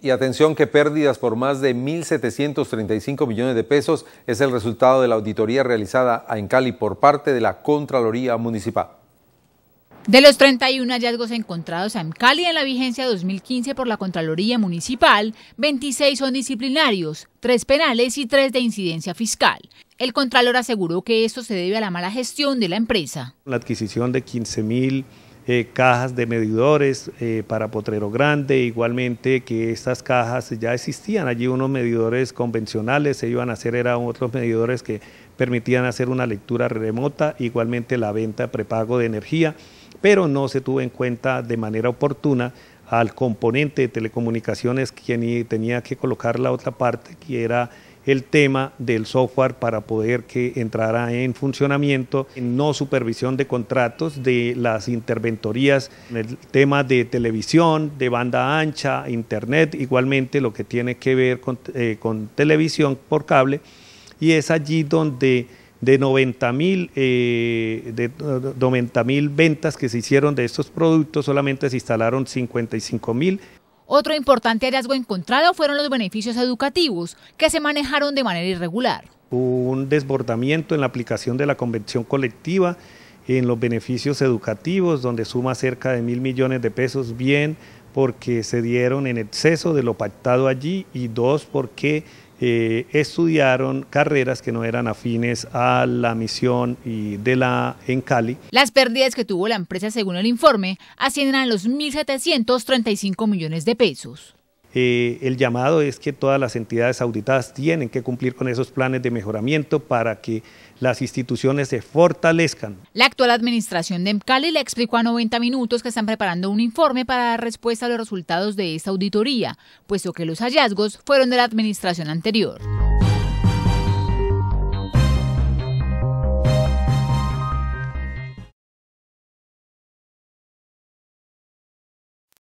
Y atención que pérdidas por más de 1.735 millones de pesos es el resultado de la auditoría realizada en Cali por parte de la Contraloría Municipal. De los 31 hallazgos encontrados en Cali en la vigencia 2015 por la Contraloría Municipal, 26 son disciplinarios, 3 penales y 3 de incidencia fiscal. El Contralor aseguró que esto se debe a la mala gestión de la empresa. La adquisición de 15 mil eh, cajas de medidores eh, para Potrero Grande, igualmente que estas cajas ya existían allí unos medidores convencionales, se iban a hacer eran otros medidores que permitían hacer una lectura remota, igualmente la venta prepago de energía, pero no se tuvo en cuenta de manera oportuna al componente de telecomunicaciones quien tenía que colocar la otra parte, que era el tema del software para poder que entrara en funcionamiento, no supervisión de contratos, de las interventorías, el tema de televisión, de banda ancha, internet, igualmente lo que tiene que ver con, eh, televisión por cable, y es allí donde de 90 eh, mil ventas que se hicieron de estos productos, solamente se instalaron 55 mil. Otro importante hallazgo encontrado fueron los beneficios educativos, que se manejaron de manera irregular. Hubo un desbordamiento en la aplicación de la convención colectiva en los beneficios educativos, donde suma cerca de mil millones de pesos, bien porque se dieron en exceso de lo pactado allí y dos porque eh, estudiaron carreras que no eran afines a la misión y de la en Cali. Las pérdidas que tuvo la empresa, según el informe, ascienden a los 1.735 millones de pesos. Eh, el llamado es que todas las entidades auditadas tienen que cumplir con esos planes de mejoramiento para que las instituciones se fortalezcan. La actual administración de MCALI le explicó a 90 minutos que están preparando un informe para dar respuesta a los resultados de esta auditoría, puesto que los hallazgos fueron de la administración anterior.